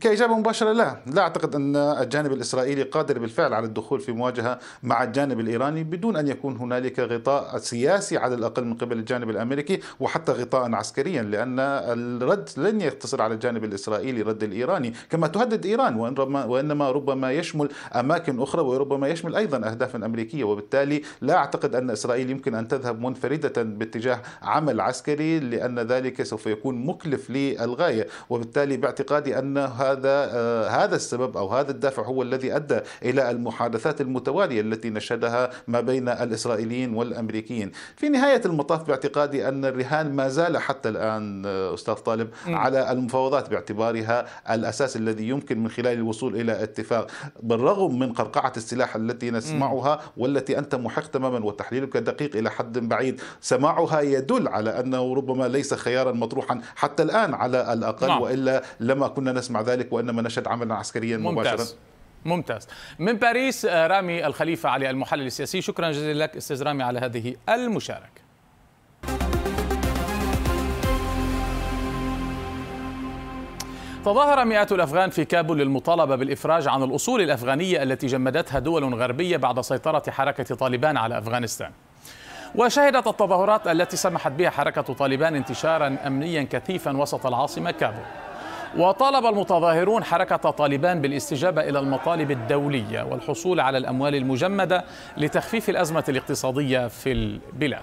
كإجابة مباشرة لا لا أعتقد أن الجانب الإسرائيلي قادر بالفعل على الدخول في مواجهة مع الجانب الإيراني بدون أن يكون هنالك غطاء سياسي على الأقل من قبل الجانب الأمريكي وحتى غطاء عسكريا لأن الرد لن يقتصر على الجانب الإسرائيلي رد الإيراني كما تهدد إيران وإنما ربما يشمل أماكن أخرى وربما يشمل أيضا أهداف أمريكية وبالتالي لا أعتقد أن إسرائيل يمكن أن تذهب منفردة باتجاه عمل عسكري لأن ذلك سوف يكون مكلف للغاية وبالتالي باعتقادي أن هذا آه، هذا السبب او هذا الدافع هو الذي ادى الى المحادثات المتواليه التي نشهدها ما بين الاسرائيليين والامريكيين. في نهايه المطاف باعتقادي ان الرهان ما زال حتى الان آه، استاذ طالب على المفاوضات باعتبارها الاساس الذي يمكن من خلال الوصول الى اتفاق بالرغم من قرقعه السلاح التي نسمعها والتي انت محق تماما وتحليلك دقيق الى حد بعيد، سماعها يدل على انه ربما ليس خيارا مطروحا حتى الان على الاقل نعم. والا لما كنا نسمع ذلك وانما نشهد عملا عسكريا ممتاز. ممتاز من باريس آه، رامي الخليفه علي المحلل السياسي شكرا جزيلا لك استاذ رامي على هذه المشاركه تظاهر مئات الافغان في كابول للمطالبه بالافراج عن الاصول الافغانيه التي جمدتها دول غربيه بعد سيطره حركه طالبان على افغانستان. وشهدت التظاهرات التي سمحت بها حركه طالبان انتشارا امنيا كثيفا وسط العاصمه كابول. وطالب المتظاهرون حركة طالبان بالاستجابة إلى المطالب الدولية والحصول على الأموال المجمدة لتخفيف الأزمة الاقتصادية في البلاد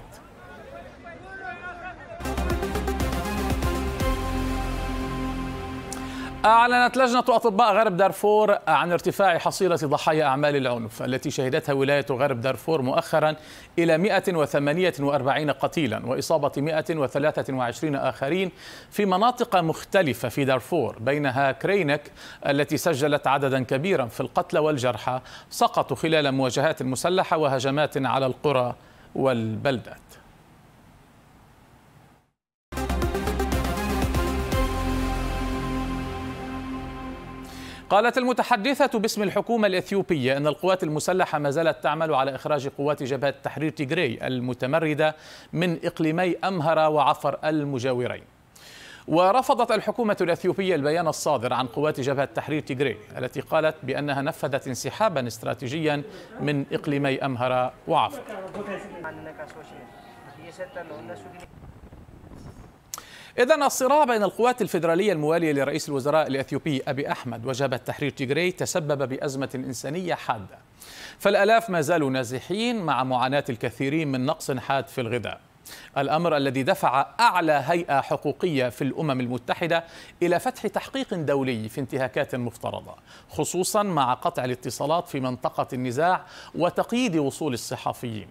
أعلنت لجنة أطباء غرب دارفور عن ارتفاع حصيلة ضحايا أعمال العنف التي شهدتها ولاية غرب دارفور مؤخرا إلى 148 قتيلا وإصابة 123 آخرين في مناطق مختلفة في دارفور بينها كرينك التي سجلت عددا كبيرا في القتلى والجرحى سقطوا خلال مواجهات مسلحة وهجمات على القرى والبلدات قالت المتحدثة باسم الحكومة الإثيوبية أن القوات المسلحة ما زالت تعمل على إخراج قوات جبهة تحرير تيغراي المتمردة من إقليمي أمهرة وعفر المجاورين ورفضت الحكومة الأثيوبية البيان الصادر عن قوات جبهة تحرير تيغري التي قالت بأنها نفذت انسحابا استراتيجيا من إقليمي أمهرة وعفر إذا الصراع بين القوات الفيدرالية الموالية لرئيس الوزراء الإثيوبي أبي أحمد وجبهة تحرير تيغري تسبب بأزمة إنسانية حادة فالآلاف ما زالوا نازحين مع معاناة الكثيرين من نقص حاد في الغذاء الأمر الذي دفع أعلى هيئة حقوقية في الأمم المتحدة إلى فتح تحقيق دولي في انتهاكات مفترضة خصوصا مع قطع الاتصالات في منطقة النزاع وتقييد وصول الصحفيين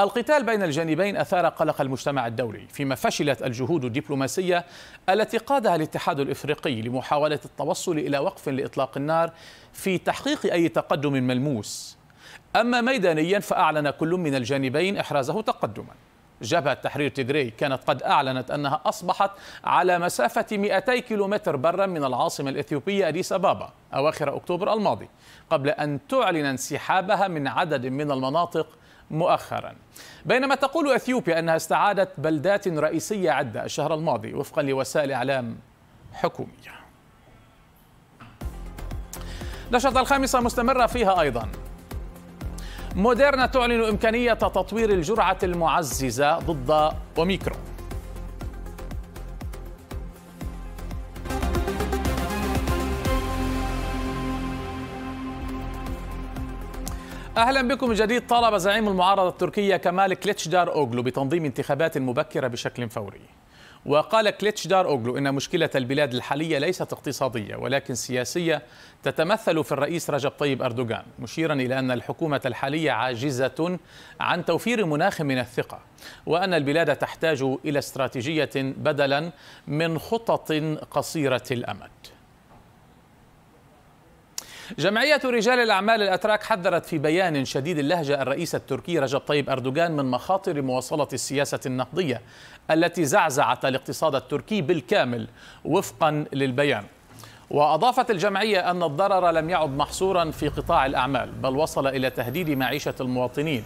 القتال بين الجانبين أثار قلق المجتمع الدولي فيما فشلت الجهود الدبلوماسية التي قادها الاتحاد الإفريقي لمحاولة التوصل إلى وقف لإطلاق النار في تحقيق أي تقدم ملموس أما ميدانيا فأعلن كل من الجانبين إحرازه تقدما جبهة تحرير تدري كانت قد أعلنت أنها أصبحت على مسافة 200 كيلومتر برا من العاصمة الإثيوبية أديس أبابا أواخر أكتوبر الماضي قبل أن تعلن انسحابها من عدد من المناطق مؤخرا بينما تقول أثيوبيا أنها استعادت بلدات رئيسية عدة الشهر الماضي وفقا لوسائل إعلام حكومية نشرة الخامسة مستمرة فيها أيضا موديرنا تعلن إمكانية تطوير الجرعة المعززة ضد أوميكرون اهلا بكم من جديد طالب زعيم المعارضه التركيه كمال كليتشدار اوغلو بتنظيم انتخابات مبكره بشكل فوري وقال كليتشدار اوغلو ان مشكله البلاد الحاليه ليست اقتصاديه ولكن سياسيه تتمثل في الرئيس رجب طيب اردوغان مشيرا الى ان الحكومه الحاليه عاجزه عن توفير مناخ من الثقه وان البلاد تحتاج الى استراتيجيه بدلا من خطط قصيره الامد جمعية رجال الأعمال الأتراك حذرت في بيان شديد اللهجة الرئيس التركي رجب طيب أردوغان من مخاطر مواصلة السياسة النقدية التي زعزعت الاقتصاد التركي بالكامل وفقا للبيان وأضافت الجمعية أن الضرر لم يعد محصورا في قطاع الأعمال بل وصل إلى تهديد معيشة المواطنين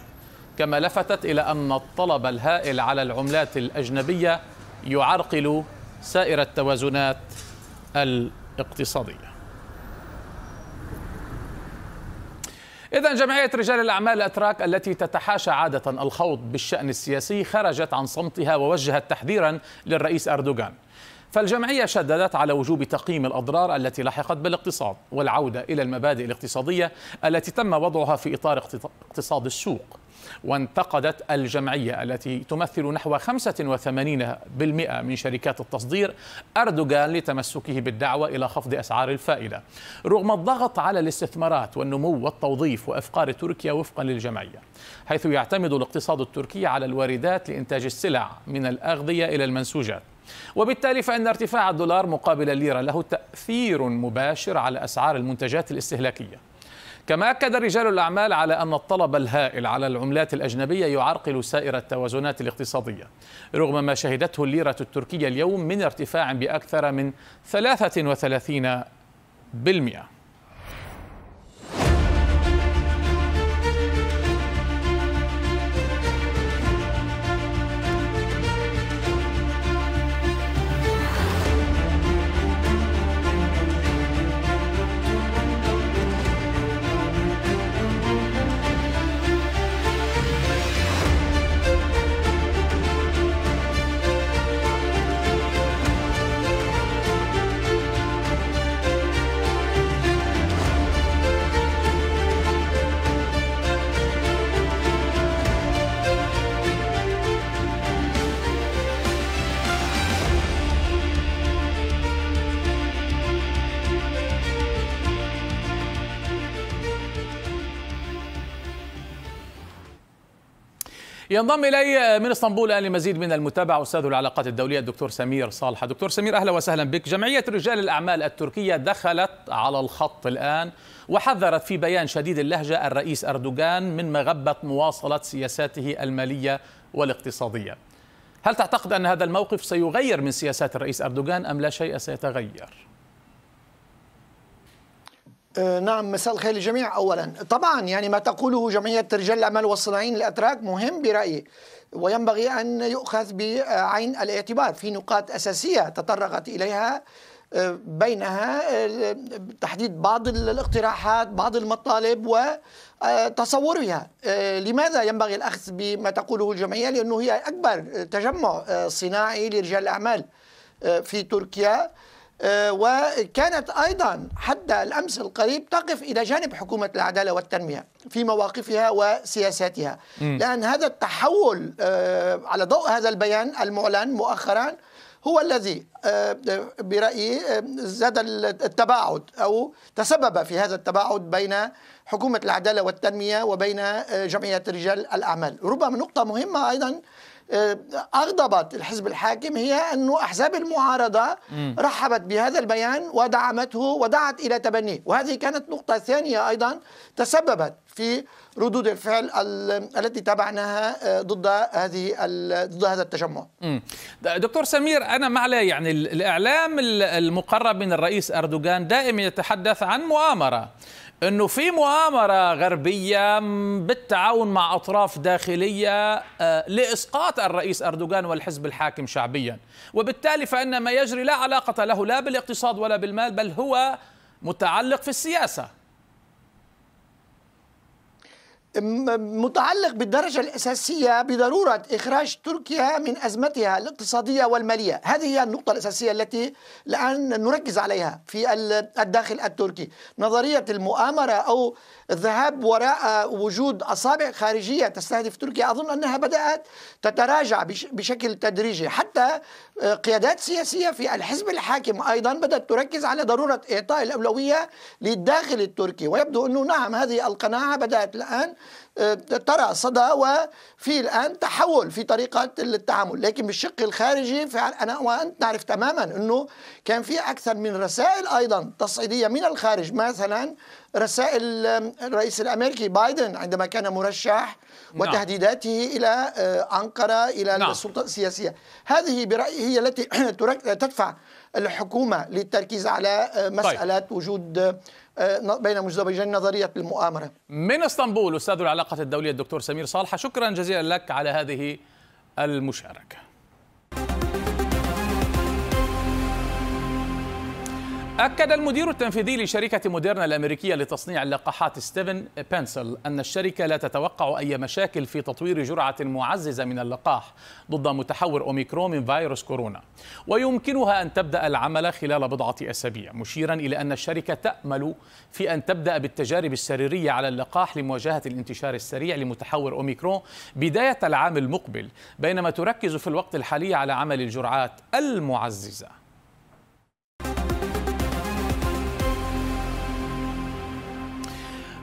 كما لفتت إلى أن الطلب الهائل على العملات الأجنبية يعرقل سائر التوازنات الاقتصاديه إذا جمعية رجال الأعمال الأتراك التي تتحاشى عادة الخوض بالشأن السياسي خرجت عن صمتها ووجهت تحذيرا للرئيس أردوغان فالجمعية شددت على وجوب تقييم الأضرار التي لحقت بالاقتصاد والعودة إلى المبادئ الاقتصادية التي تم وضعها في إطار اقتصاد السوق وانتقدت الجمعية التي تمثل نحو 85% من شركات التصدير أردوغان لتمسكه بالدعوة إلى خفض أسعار الفائدة رغم الضغط على الاستثمارات والنمو والتوظيف وأفقار تركيا وفقا للجمعية حيث يعتمد الاقتصاد التركي على الواردات لإنتاج السلع من الأغذية إلى المنسوجات وبالتالي فإن ارتفاع الدولار مقابل الليرة له تأثير مباشر على أسعار المنتجات الاستهلاكية كما أكد رجال الأعمال على أن الطلب الهائل على العملات الأجنبية يعرقل سائر التوازنات الاقتصادية رغم ما شهدته الليرة التركية اليوم من ارتفاع بأكثر من 33 بالمئة ينضم الي من اسطنبول الان لمزيد من المتابعه استاذ العلاقات الدوليه الدكتور سمير صالحه دكتور سمير اهلا وسهلا بك جمعيه رجال الاعمال التركيه دخلت على الخط الان وحذرت في بيان شديد اللهجه الرئيس اردوغان من مغبه مواصله سياساته الماليه والاقتصاديه هل تعتقد ان هذا الموقف سيغير من سياسات الرئيس اردوغان ام لا شيء سيتغير آه، نعم مساء الخير للجميع اولا طبعا يعني ما تقوله جمعيه رجال الاعمال والصناعين الاتراك مهم برايي وينبغي ان يؤخذ بعين الاعتبار في نقاط اساسيه تطرقت اليها آه، بينها آه، تحديد بعض الاقتراحات بعض المطالب وتصورها لماذا ينبغي الأخذ بما تقوله الجمعية لأنه هي أكبر تجمع صناعي لرجال الأعمال في تركيا آه، وكانت أيضا حتى الأمس القريب تقف إلى جانب حكومة العدالة والتنمية في مواقفها وسياساتها م. لأن هذا التحول آه، على ضوء هذا البيان المعلن مؤخرا هو الذي آه، برأيي زاد التباعد أو تسبب في هذا التباعد بين حكومة العدالة والتنمية وبين جمعية رجال الأعمال ربما نقطة مهمة أيضا أغضبت الحزب الحاكم هي أنه أحزاب المعارضة رحبت بهذا البيان ودعمته ودعت إلى تبنيه وهذه كانت نقطة ثانية أيضا تسببت في ردود الفعل التي تابعناها آه، ضد هذه ضد هذا التجمع. دكتور سمير انا مع يعني الاعلام المقرب من الرئيس اردوغان دائما يتحدث عن مؤامره. انه في مؤامره غربيه بالتعاون مع اطراف داخليه آه، لاسقاط الرئيس اردوغان والحزب الحاكم شعبيا، وبالتالي فان ما يجري لا علاقه له لا بالاقتصاد ولا بالمال بل هو متعلق في السياسه. متعلق بالدرجة الأساسية بضرورة إخراج تركيا من أزمتها الاقتصادية والمالية هذه هي النقطة الأساسية التي الآن نركز عليها في الداخل التركي نظرية المؤامرة أو الذهاب وراء وجود أصابع خارجية تستهدف تركيا أظن أنها بدأت تتراجع بشكل تدريجي حتى آه، قيادات سياسية في الحزب الحاكم أيضا بدأت تركز على ضرورة إعطاء الأولوية للداخل التركي ويبدو أنه نعم هذه القناعة بدأت الآن آه، ترى صدى وفي الآن تحول في طريقة التعامل لكن بالشق الخارجي أنا وأنت نعرف تماما أنه كان في أكثر من رسائل أيضا تصعيدية من الخارج مثلا رسائل الرئيس الامريكي بايدن عندما كان مرشح نعم. وتهديداته الى آه، انقره الى نعم. السلطه السياسيه هذه برايي هي التي تدفع الحكومه للتركيز على مساله طيب. وجود آه، بين مزدوجين نظريه المؤامره من اسطنبول استاذ العلاقات الدوليه الدكتور سمير صالحه شكرا جزيلا لك على هذه المشاركه أكد المدير التنفيذي لشركة موديرنا الأمريكية لتصنيع اللقاحات ستيفن بنسل أن الشركة لا تتوقع أي مشاكل في تطوير جرعة معززة من اللقاح ضد متحور أوميكرون من فيروس كورونا ويمكنها أن تبدأ العمل خلال بضعة أسابيع مشيرا إلى أن الشركة تأمل في أن تبدأ بالتجارب السريرية على اللقاح لمواجهة الانتشار السريع لمتحور أوميكرون بداية العام المقبل بينما تركز في الوقت الحالي على عمل الجرعات المعززه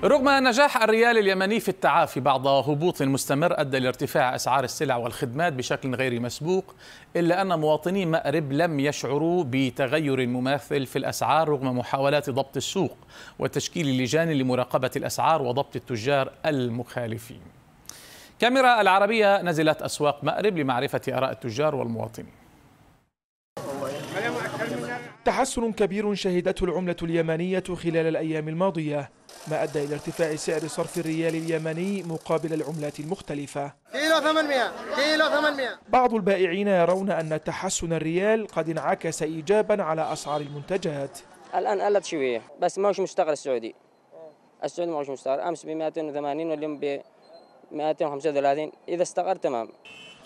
رغم نجاح الريال اليمني في التعافي بعد هبوط مستمر أدى لارتفاع أسعار السلع والخدمات بشكل غير مسبوق إلا أن مواطني مأرب لم يشعروا بتغير مماثل في الأسعار رغم محاولات ضبط السوق وتشكيل لجان لمراقبة الأسعار وضبط التجار المخالفين كاميرا العربية نزلت أسواق مأرب لمعرفة آراء التجار والمواطنين تحسن كبير شهدته العملة اليمنية خلال الأيام الماضية ما أدى إلى ارتفاع سعر صرف الريال اليمني مقابل العملات المختلفة كيلو 800 كيلو 800 بعض البائعين يرون أن تحسن الريال قد انعكس إيجابا على أسعار المنتجات الآن قلت شوية بس ماهوش مشتغل السعودي السعودي ماهوش مشتغل أمس ب 280 واليوم ب 235 إذا استقر تمام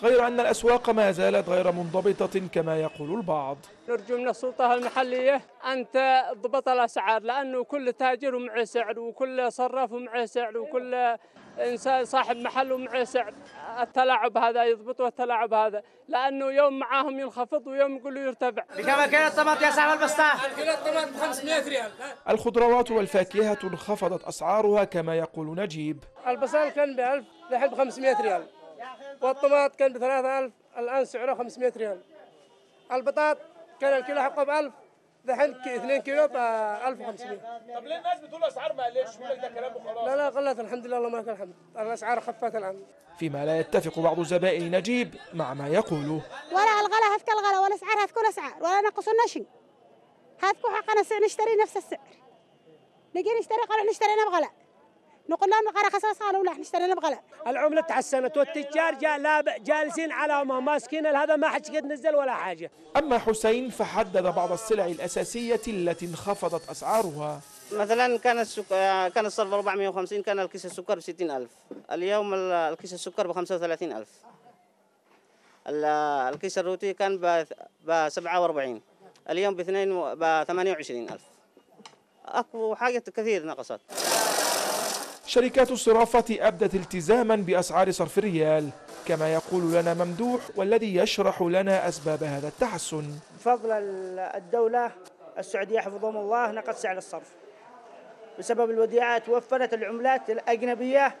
غير أن الأسواق ما زالت غير منضبطة كما يقول البعض نرجو من السلطة المحلية أن تضبط الأسعار لأنه كل تاجر معه سعر وكل صراف معه سعر وكل إنسان صاحب محل معه سعر التلاعب هذا يضبطوا التلاعب هذا لأنه يوم معاهم ينخفض ويوم يقولوا يرتفع بكم كيلو الطماط يا صاحب البسطة؟ الكيلو الطماط ب 500 ريال الخضروات والفاكهة انخفضت أسعارها كما يقول نجيب البصل كان ب 1000 لحد 500 ريال والطماط كان ب 3000 الآن سعره 500 ريال البطاط كان الكيلو حقه ب 1000 دحين 2 كيلو ب 1500 طب ليه الناس بتقول اسعار ما قلتش يقول لك ده كلام وخلاص لا لا قلت الحمد لله اللهم لك الحمد الاسعار خفت الان فيما لا يتفق بعض زبائن نجيب مع ما يقوله ولا الغلا هذك الغلا ولا اسعار هذك الاسعار ولا نقصوا شيء هذك حقنا نشتري نفس السعر نجي نشتري قالوا نشترينا بغلاء نقول لهم الغلا خساس قالوا لا نشترى اشترينا بغلا العمله تحسنت والتجار جالسين على ما ماسكين هذا ما حد قد نزل ولا حاجه اما حسين فحدد بعض السلع الاساسيه التي انخفضت اسعارها مثلا كان السكر كان الصرف 450 كان الكيس السكر ب 60000 اليوم الكيس السكر ب 35000 الكيس الروتي كان ب 47 اليوم ب ب 28000 اكو حاجات كثير نقصت شركات الصرافة أبدت التزاما بأسعار صرف الريال كما يقول لنا ممدوح والذي يشرح لنا أسباب هذا التحسن بفضل الدولة السعودية حفظهم الله نقص سعر الصرف بسبب الوديعات وفرت العملات الأجنبية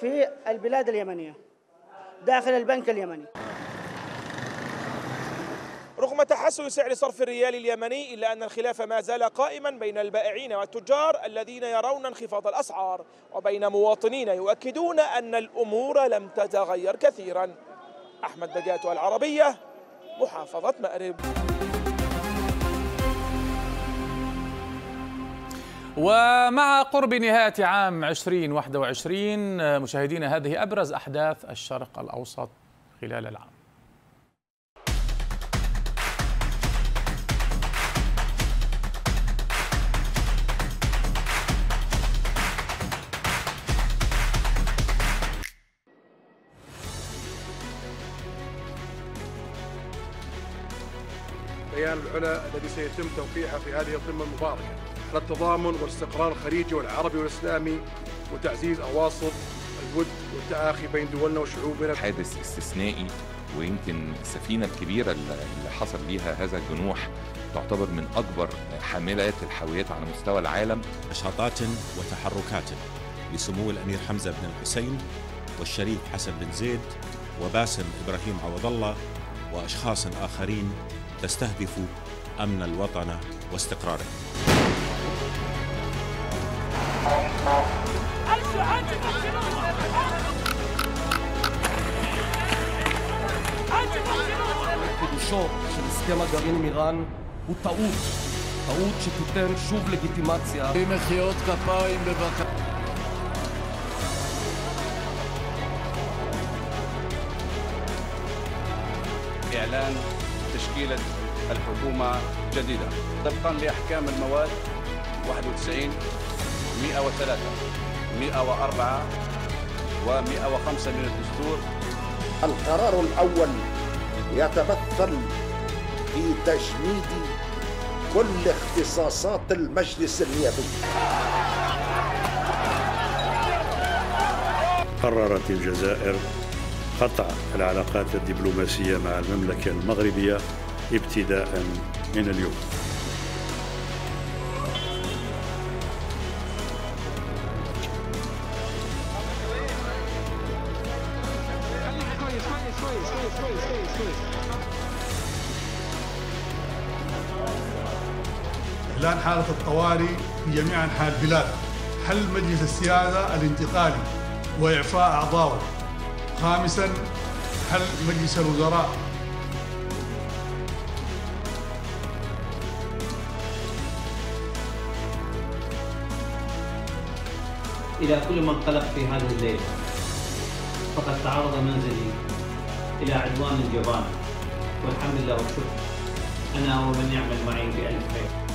في البلاد اليمنية داخل البنك اليمني رغم تحسن سعر صرف الريال اليمني إلا أن الخلاف ما زال قائما بين البائعين والتجار الذين يرون انخفاض الأسعار وبين مواطنين يؤكدون أن الأمور لم تتغير كثيرا أحمد بجات العربية محافظة مأرب ومع قرب نهاية عام 2021 مشاهدينا هذه أبرز أحداث الشرق الأوسط خلال العام كيان العلا الذي سيتم توقيعه في هذه القمة المباركة للتضامن والاستقرار الخليجي والعربي والإسلامي وتعزيز أواصر الود والتآخي بين دولنا وشعوبنا حادث استثنائي ويمكن السفينة الكبيرة اللي حصل بيها هذا الجنوح تعتبر من أكبر حاملات الحاويات على مستوى العالم نشاطات وتحركات لسمو الأمير حمزة بن الحسين والشريف حسن بن زيد وباسم إبراهيم عوض الله وأشخاص آخرين تستهدف امن الوطن واستقراره. פירושו של הסכם הגרעין עם איראן הוא טעות, טעות שתיתן שוב לגיטימציה. בלי מחיאות כפיים בבקשה. تشكيله الحكومة جديدة طبقا لأحكام المواد 91 103 104 و105 من الدستور القرار الأول يتمثل في تجميد كل اختصاصات المجلس النيابي قررت الجزائر قطع العلاقات الدبلوماسية مع المملكة المغربية ابتداء من اليوم إعلان حالة الطوارئ في جميع أنحاء البلاد حل مجلس السيادة الانتقالي وإعفاء أعضائه خامسا حل مجلس الوزراء إلى كل من قلق في هذه الليلة فقد تعرض منزلي إلى عدوان الجبان والحمد لله والشكر أنا ومن يعمل معي بألف خير